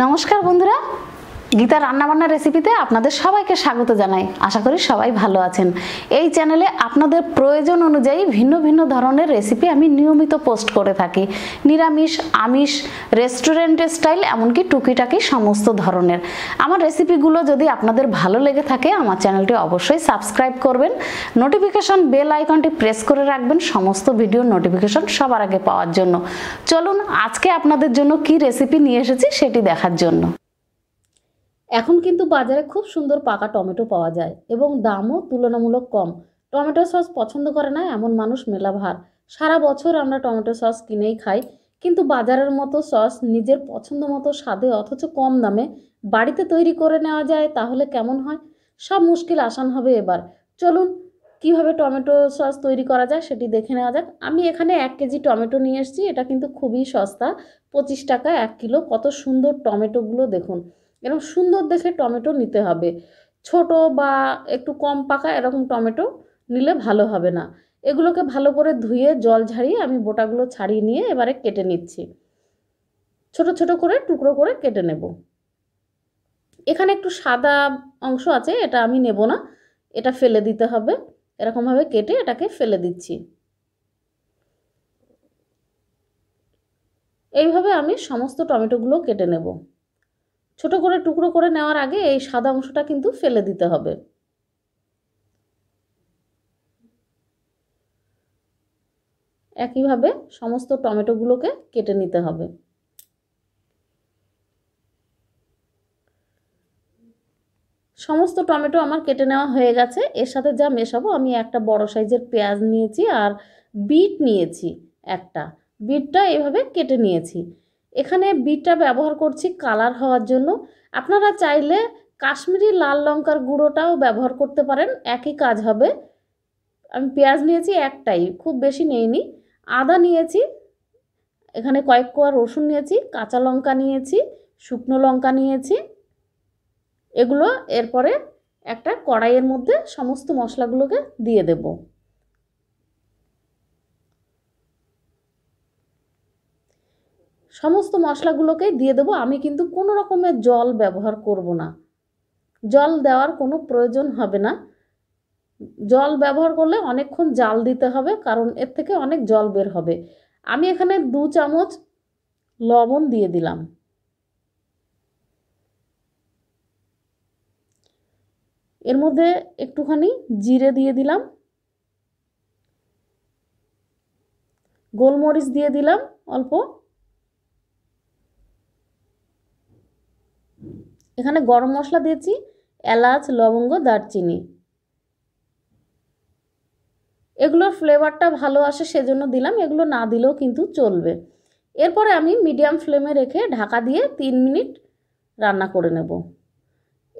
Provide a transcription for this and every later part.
নমস্কার বন্ধুরা গীতা রান্নাবান্না রেসিপিতে আপনাদের সবাইকে স্বাগত জানাই আশা করি সবাই ভালো আছেন এই চ্যানেলে আপনাদের প্রয়োজন অনুযায়ী ভিন্ন ভিন্ন ধরনের রেসিপি আমি নিয়মিত পোস্ট করে থাকি নিরামিষ আমিষ রেস্টুরেন্টের স্টাইল এমনকি টুকিটাকি সমস্ত ধরনের আমার রেসিপিগুলো যদি আপনাদের ভালো লেগে থাকে আমার চ্যানেলটি অবশ্যই সাবস্ক্রাইব করবেন নোটিফিকেশন বেল আইকনটি প্রেস করে রাখবেন সমস্ত ভিডিও নোটিফিকেশন সবার আগে পাওয়ার জন্য চলুন আজকে আপনাদের জন্য কি রেসিপি নিয়ে এসেছি সেটি দেখার জন্য এখন কিন্তু বাজারে খুব সুন্দর পাকা টমেটো পাওয়া যায় এবং দামও তুলনামূলক কম টমেটো সস পছন্দ করে না এমন মানুষ মেলা ভার সারা বছর আমরা টমেটো সস কিনেই খাই কিন্তু বাজারের মতো সস নিজের পছন্দ মতো স্বাদে অথচ কম দামে বাড়িতে তৈরি করে নেওয়া যায় তাহলে কেমন হয় সব মুশকিল আসান হবে এবার চলুন কিভাবে টমেটো সস তৈরি করা যায় সেটি দেখে নেওয়া যাক আমি এখানে এক কেজি টমেটো নিয়ে এসেছি এটা কিন্তু খুবই সস্তা পঁচিশ টাকা এক কিলো কত সুন্দর টমেটোগুলো দেখুন এরকম সুন্দর দেখে টমেটো নিতে হবে ছোট বা একটু কম পাকা এরকম টমেটো নিলে ভালো হবে না এগুলোকে ভালো করে ধুয়ে জল ঝাড়িয়ে আমি বোটাগুলো ছাড়িয়ে নিয়ে এবারে কেটে নিচ্ছি ছোট ছোট করে টুকরো করে কেটে নেব এখানে একটু সাদা অংশ আছে এটা আমি নেব না এটা ফেলে দিতে হবে এরকমভাবে কেটে এটাকে ফেলে দিচ্ছি এইভাবে আমি সমস্ত টমেটোগুলো কেটে নেবো ছোট করে টুকরো করে নেওয়ার আগে এই সাদা অংশটা কিন্তু ফেলে দিতে হবে একইভাবে সমস্ত টমেটোগুলোকে কেটে নিতে হবে সমস্ত টমেটো আমার কেটে নেওয়া হয়ে গেছে এর সাথে যা মেশাবো আমি একটা বড় সাইজের পেঁয়াজ নিয়েছি আর বিট নিয়েছি একটা বিটটা এভাবে কেটে নিয়েছি এখানে বিটটা ব্যবহার করছি কালার হওয়ার জন্য আপনারা চাইলে কাশ্মীরি লাল লঙ্কার গুঁড়োটাও ব্যবহার করতে পারেন একই কাজ হবে আমি পেঁয়াজ নিয়েছি একটাই খুব বেশি নেইনি আদা নিয়েছি এখানে কয়েক কোয়া রসুন নিয়েছি কাঁচা লঙ্কা নিয়েছি শুকনো লঙ্কা নিয়েছি এগুলো এরপরে একটা কড়াইয়ের মধ্যে সমস্ত মশলাগুলোকে দিয়ে দেবো সমস্ত মশলাগুলোকে দিয়ে দেবো আমি কিন্তু কোনো রকমের জল ব্যবহার করব না জল দেওয়ার কোনো প্রয়োজন হবে না জল ব্যবহার করলে অনেকক্ষণ জাল দিতে হবে কারণ এর থেকে অনেক জল বের হবে আমি এখানে দু চামচ লবণ দিয়ে দিলাম এর মধ্যে একটুখানি জিরে দিয়ে দিলাম গোলমরিচ দিয়ে দিলাম অল্প এখানে গরম মশলা দিয়েছি এলাচ লবঙ্গ দারচিনি এগুলোর ফ্লেভারটা ভালো আসে সেজন্য দিলাম এগুলো না দিলেও কিন্তু চলবে এরপরে আমি মিডিয়াম ফ্লেমে রেখে ঢাকা দিয়ে তিন মিনিট রান্না করে নেব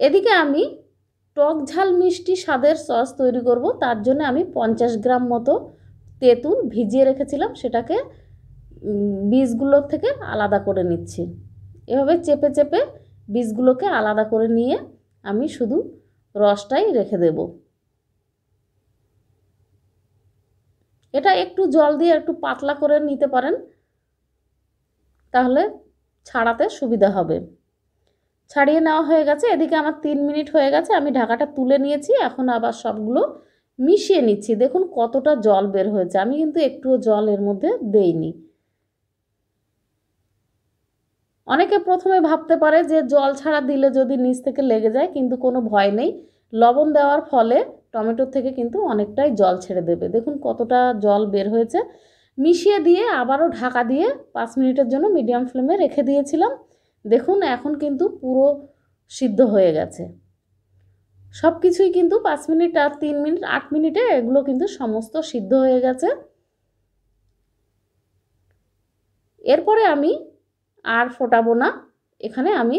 এদিকে আমি টক ঝাল মিষ্টি স্বাদের সস তৈরি করব তার জন্য আমি পঞ্চাশ গ্রাম মতো তেঁতুল ভিজিয়ে রেখেছিলাম সেটাকে বীজগুলোর থেকে আলাদা করে নিচ্ছি এভাবে চেপে চেপে বীজগুলোকে আলাদা করে নিয়ে আমি শুধু রসটাই রেখে দেব এটা একটু জল দিয়ে একটু পাতলা করে নিতে পারেন তাহলে ছাড়াতে সুবিধা হবে ছাড়িয়ে নেওয়া হয়ে গেছে এদিকে আমার তিন মিনিট হয়ে গেছে আমি ঢাকাটা তুলে নিয়েছি এখন আবার সবগুলো মিশিয়ে নিচ্ছি দেখুন কতটা জল বের হয়েছে আমি কিন্তু একটুও জল এর মধ্যে দেইনি অনেকে প্রথমে ভাবতে পারে যে জল ছাড়া দিলে যদি নিচ থেকে লেগে যায় কিন্তু কোনো ভয় নেই লবণ দেওয়ার ফলে টমেটোর থেকে কিন্তু অনেকটাই জল ছেড়ে দেবে দেখুন কতটা জল বের হয়েছে মিশিয়ে দিয়ে আবারও ঢাকা দিয়ে পাঁচ মিনিটের জন্য মিডিয়াম ফ্লেমে রেখে দিয়েছিলাম দেখুন এখন কিন্তু পুরো সিদ্ধ হয়ে গেছে সব কিছুই কিন্তু পাঁচ মিনিট আর তিন মিনিট আট মিনিটে এগুলো কিন্তু সমস্ত সিদ্ধ হয়ে গেছে এরপরে আমি আর ফোটাবো না এখানে আমি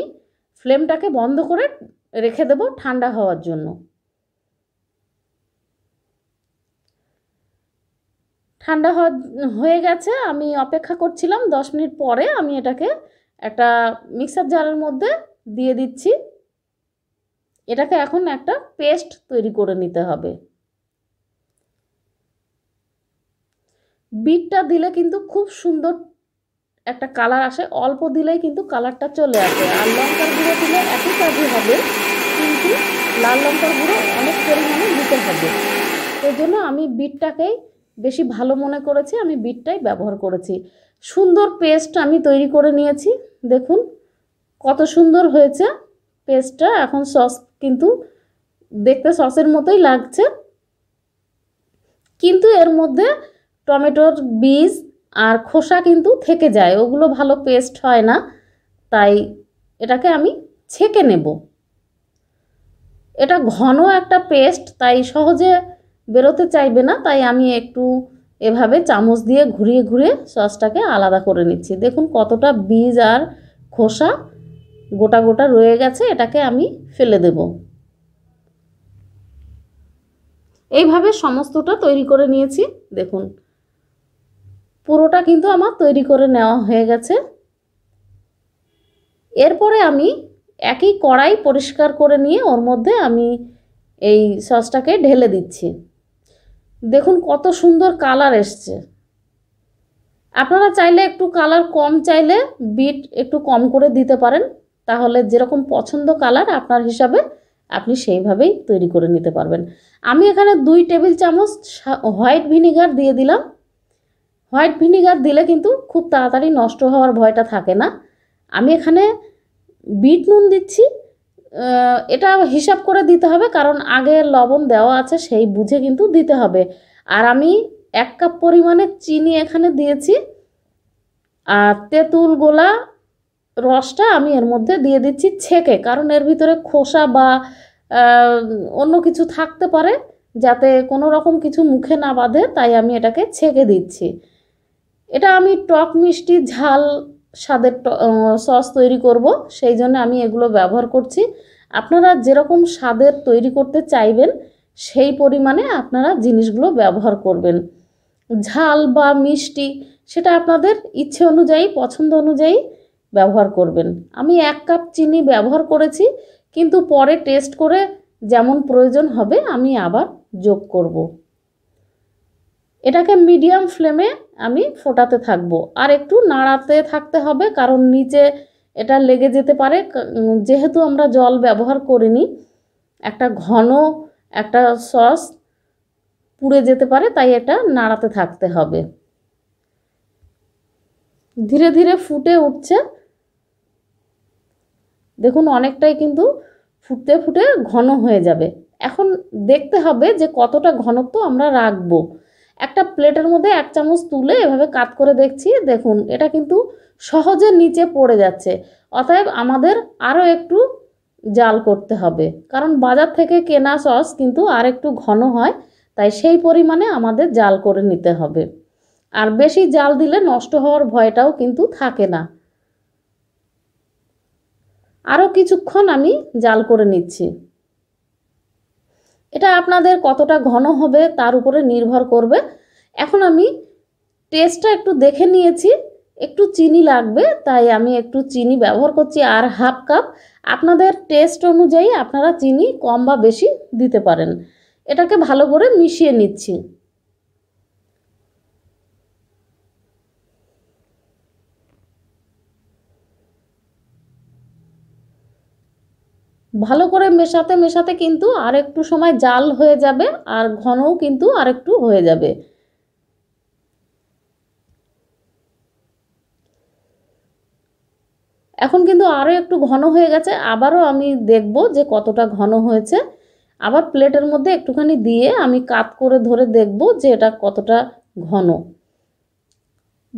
ফ্লেমটাকে বন্ধ করে রেখে দেব ঠান্ডা হওয়ার জন্য ঠান্ডা হয়ে গেছে আমি অপেক্ষা করছিলাম দশ মিনিট পরে আমি এটাকে একটা মিক্সার জারের মধ্যে দিয়ে দিচ্ছি এটাকে এখন একটা পেস্ট তৈরি করে নিতে হবে বিটটা দিলে কিন্তু খুব সুন্দর একটা কালার আসে অল্প দিলেই কিন্তু কালারটা চলে আসে আর লঙ্কার গুঁড়ো দিলে একই কাজই হবে কিন্তু লাল লঙ্কার গুঁড়ো অনেক পরিমাণে দিতে হবে এর জন্য আমি বিটটাকেই বেশি ভালো মনে করেছি আমি বিটটাই ব্যবহার করেছি সুন্দর পেস্ট আমি তৈরি করে নিয়েছি দেখুন কত সুন্দর হয়েছে পেস্টটা এখন সস কিন্তু দেখতে সসের মতোই লাগছে কিন্তু এর মধ্যে টমেটোর বীজ আর খোসা কিন্তু থেকে যায় ওগুলো ভালো পেস্ট হয় না তাই এটাকে আমি ছেঁকে নেব এটা ঘন একটা পেস্ট তাই সহজে বেরোতে চাইবে না তাই আমি একটু এভাবে চামচ দিয়ে ঘুরিয়ে ঘুরিয়ে সসটাকে আলাদা করে নিচ্ছি দেখুন কতটা বীজ আর খোসা গোটা গোটা রয়ে গেছে এটাকে আমি ফেলে দেব এইভাবে সমস্তটা তৈরি করে নিয়েছি দেখুন পুরোটা কিন্তু আমার তৈরি করে নেওয়া হয়ে গেছে এরপরে আমি একই কড়াই পরিষ্কার করে নিয়ে ওর মধ্যে আমি এই সসটাকে ঢেলে দিচ্ছি দেখুন কত সুন্দর কালার এসছে আপনারা চাইলে একটু কালার কম চাইলে বিট একটু কম করে দিতে পারেন তাহলে যেরকম পছন্দ কালার আপনার হিসাবে আপনি সেইভাবেই তৈরি করে নিতে পারবেন আমি এখানে দুই টেবিল চামচ হোয়াইট ভিনিগার দিয়ে দিলাম হোয়াইট ভিনিগার দিলে কিন্তু খুব তাড়াতাড়ি নষ্ট হওয়ার ভয়টা থাকে না আমি এখানে বিট নুন দিচ্ছি এটা হিসাব করে দিতে হবে কারণ আগে লবণ দেওয়া আছে সেই বুঝে কিন্তু দিতে হবে আর আমি এক কাপ পরিমাণে চিনি এখানে দিয়েছি আর তেঁতুল গোলা রসটা আমি এর মধ্যে দিয়ে দিচ্ছি ছেঁকে কারণ এর ভিতরে খোসা বা অন্য কিছু থাকতে পারে যাতে কোনো রকম কিছু মুখে না বাঁধে তাই আমি এটাকে ছেঁকে দিচ্ছি এটা আমি টক মিষ্টি ঝাল স্বাদের সস তৈরি করব সেই জন্য আমি এগুলো ব্যবহার করছি আপনারা যেরকম স্বাদের তৈরি করতে চাইবেন সেই পরিমাণে আপনারা জিনিসগুলো ব্যবহার করবেন ঝাল বা মিষ্টি সেটা আপনাদের ইচ্ছে অনুযায়ী পছন্দ অনুযায়ী ব্যবহার করবেন আমি এক কাপ চিনি ব্যবহার করেছি কিন্তু পরে টেস্ট করে যেমন প্রয়োজন হবে আমি আবার যোগ করব এটাকে মিডিয়াম ফ্লেমে আমি ফোটাতে থাকবো আর একটু নাড়াতে থাকতে হবে কারণ নিচে এটা লেগে যেতে পারে যেহেতু আমরা জল ব্যবহার করিনি একটা ঘন একটা সস পুড়ে যেতে পারে তাই এটা নাড়াতে থাকতে হবে ধীরে ধীরে ফুটে উঠছে দেখুন অনেকটাই কিন্তু ফুটতে ফুটে ঘন হয়ে যাবে এখন দেখতে হবে যে কতটা ঘনত্ব আমরা রাখবো একটা প্লেটের মধ্যে এক চামচ তুলে এভাবে কাত করে দেখছি দেখুন এটা কিন্তু সহজে নিচে পড়ে যাচ্ছে অতএব আমাদের আরও একটু জাল করতে হবে কারণ বাজার থেকে কেনা সস কিন্তু আর একটু ঘন হয় তাই সেই পরিমাণে আমাদের জাল করে নিতে হবে আর বেশি জাল দিলে নষ্ট হওয়ার ভয়টাও কিন্তু থাকে না আরও কিছুক্ষণ আমি জাল করে নিচ্ছি এটা আপনাদের কতটা ঘন হবে তার উপরে নির্ভর করবে এখন আমি টেস্টটা একটু দেখে নিয়েছি একটু চিনি লাগবে তাই আমি একটু চিনি ব্যবহার করছি আর হাফ কাপ আপনাদের টেস্ট অনুযায়ী আপনারা চিনি কম বা বেশি দিতে পারেন এটাকে ভালো করে মিশিয়ে নিচ্ছি ভালো করে মেশাতে মেশাতে কিন্তু আর একটু সময় জাল হয়ে যাবে আর ঘনও কিন্তু আর একটু হয়ে যাবে এখন কিন্তু আরও একটু ঘন হয়ে গেছে আবারও আমি দেখব যে কতটা ঘন হয়েছে আবার প্লেটের মধ্যে একটুখানি দিয়ে আমি কাত করে ধরে দেখব যে এটা কতটা ঘন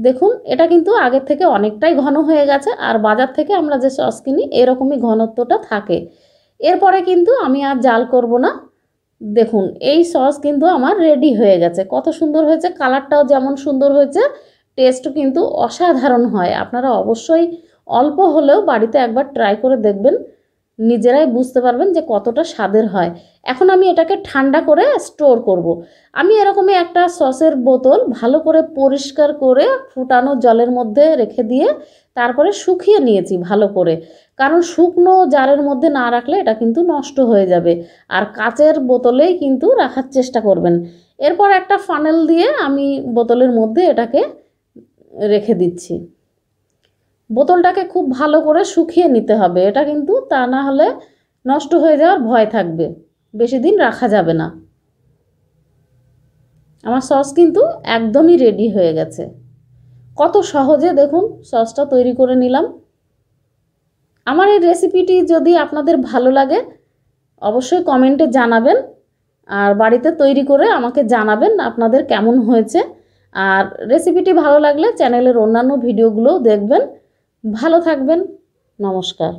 দেখুন এটা কিন্তু আগের থেকে অনেকটাই ঘন হয়ে গেছে আর বাজার থেকে আমরা যে সস কিনি এরকমই ঘনত্বটা থাকে এরপরে কিন্তু আমি আর জাল করব না দেখুন এই সস কিন্তু আমার রেডি হয়ে গেছে কত সুন্দর হয়েছে কালারটাও যেমন সুন্দর হয়েছে টেস্টও কিন্তু অসাধারণ হয় আপনারা অবশ্যই অল্প হলেও বাড়িতে একবার ট্রাই করে দেখবেন নিজেরাই বুঝতে পারবেন যে কতটা স্বাদের হয় এখন আমি এটাকে ঠান্ডা করে স্টোর করব। আমি এরকমই একটা সসের বোতল ভালো করে পরিষ্কার করে ফুটানো জলের মধ্যে রেখে দিয়ে তারপরে শুকিয়ে নিয়েছি ভালো করে কারণ শুকনো জারের মধ্যে না রাখলে এটা কিন্তু নষ্ট হয়ে যাবে আর কাচের বোতলেই কিন্তু রাখার চেষ্টা করবেন এরপর একটা ফানেল দিয়ে আমি বোতলের মধ্যে এটাকে রেখে দিচ্ছি বোতলটাকে খুব ভালো করে শুকিয়ে নিতে হবে এটা কিন্তু তা না হলে নষ্ট হয়ে যাওয়ার ভয় থাকবে বেশি দিন রাখা যাবে না আমার সস কিন্তু একদমই রেডি হয়ে গেছে কত সহজে দেখুন সসটা তৈরি করে নিলাম আমার এই রেসিপিটি যদি আপনাদের ভালো লাগে অবশ্যই কমেন্টে জানাবেন আর বাড়িতে তৈরি করে আমাকে জানাবেন আপনাদের কেমন হয়েছে আর রেসিপিটি ভালো লাগলে চ্যানেলের অন্যান্য ভিডিওগুলোও দেখবেন ভালো থাকবেন নমস্কার